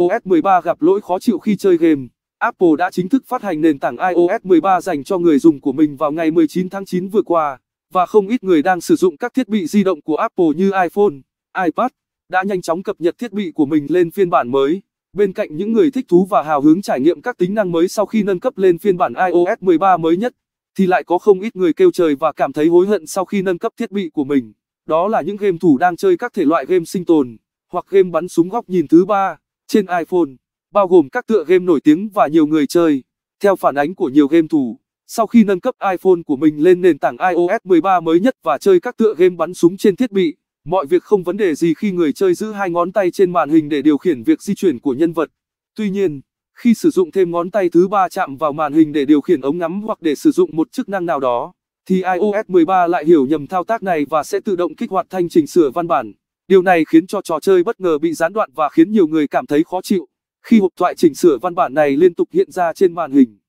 iOS 13 gặp lỗi khó chịu khi chơi game. Apple đã chính thức phát hành nền tảng iOS 13 dành cho người dùng của mình vào ngày 19 tháng 9 vừa qua, và không ít người đang sử dụng các thiết bị di động của Apple như iPhone, iPad, đã nhanh chóng cập nhật thiết bị của mình lên phiên bản mới. Bên cạnh những người thích thú và hào hứng trải nghiệm các tính năng mới sau khi nâng cấp lên phiên bản iOS 13 mới nhất, thì lại có không ít người kêu trời và cảm thấy hối hận sau khi nâng cấp thiết bị của mình. Đó là những game thủ đang chơi các thể loại game sinh tồn, hoặc game bắn súng góc nhìn thứ ba trên iPhone, bao gồm các tựa game nổi tiếng và nhiều người chơi. Theo phản ánh của nhiều game thủ, sau khi nâng cấp iPhone của mình lên nền tảng iOS 13 mới nhất và chơi các tựa game bắn súng trên thiết bị, mọi việc không vấn đề gì khi người chơi giữ hai ngón tay trên màn hình để điều khiển việc di chuyển của nhân vật. Tuy nhiên, khi sử dụng thêm ngón tay thứ ba chạm vào màn hình để điều khiển ống ngắm hoặc để sử dụng một chức năng nào đó, thì iOS 13 lại hiểu nhầm thao tác này và sẽ tự động kích hoạt thanh chỉnh sửa văn bản. Điều này khiến cho trò chơi bất ngờ bị gián đoạn và khiến nhiều người cảm thấy khó chịu. Khi hộp thoại chỉnh sửa văn bản này liên tục hiện ra trên màn hình,